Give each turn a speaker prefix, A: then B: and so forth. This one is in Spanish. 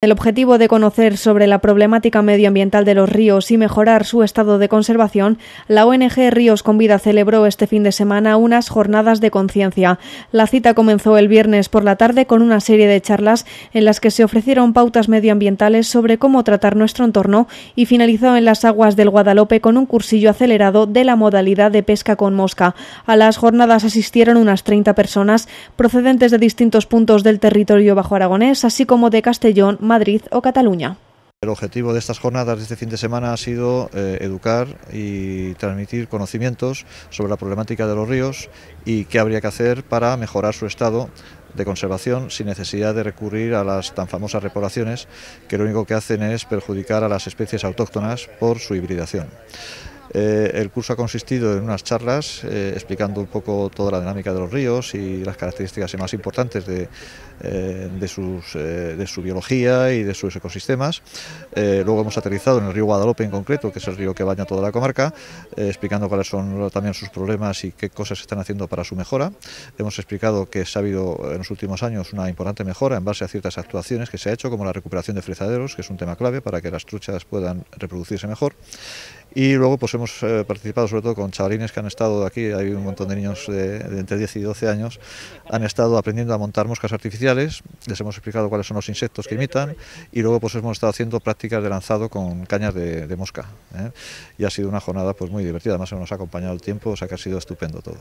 A: El objetivo de conocer sobre la problemática medioambiental de los ríos y mejorar su estado de conservación, la ONG Ríos con Vida celebró este fin de semana unas jornadas de conciencia. La cita comenzó el viernes por la tarde con una serie de charlas en las que se ofrecieron pautas medioambientales sobre cómo tratar nuestro entorno y finalizó en las aguas del Guadalope con un cursillo acelerado de la modalidad de pesca con mosca. A las jornadas asistieron unas 30 personas procedentes de distintos puntos del territorio bajo aragonés, así como de Castellón, Madrid o Cataluña.
B: El objetivo de estas jornadas de este fin de semana ha sido eh, educar y transmitir conocimientos sobre la problemática de los ríos y qué habría que hacer para mejorar su estado de conservación sin necesidad de recurrir a las tan famosas repoblaciones que lo único que hacen es perjudicar a las especies autóctonas por su hibridación. Eh, el curso ha consistido en unas charlas eh, explicando un poco toda la dinámica de los ríos y las características más importantes eh, de, su biología y de sus ecosistemas. luego hemos aterrizado en el río Guadalope en concreto, que es el río que baña toda la comarca, explicando cuáles son también sus problemas y qué cosas se están haciendo para su mejora. Hemos explicado que se ha habido en los últimos años una importante mejora en base a ciertas actuaciones que se ha hecho, como la recuperación de frezaderos, que es un tema clave para que las truchas puedan reproducirse mejor. Y luego pues hemos eh, participado sobre todo con chavalines que han estado aquí, hay un montón de niños de, entre 10 y 12 años, han estado aprendiendo a montar moscas artificiales, les hemos explicado cuáles son los insectos que imitan y luego pues hemos estado haciendo prácticas de lanzado con cañas de, mosca. ¿eh? Y ha sido una jornada pues muy divertida, además nos ha acompañado el tiempo, o sea que ha sido estupendo todo.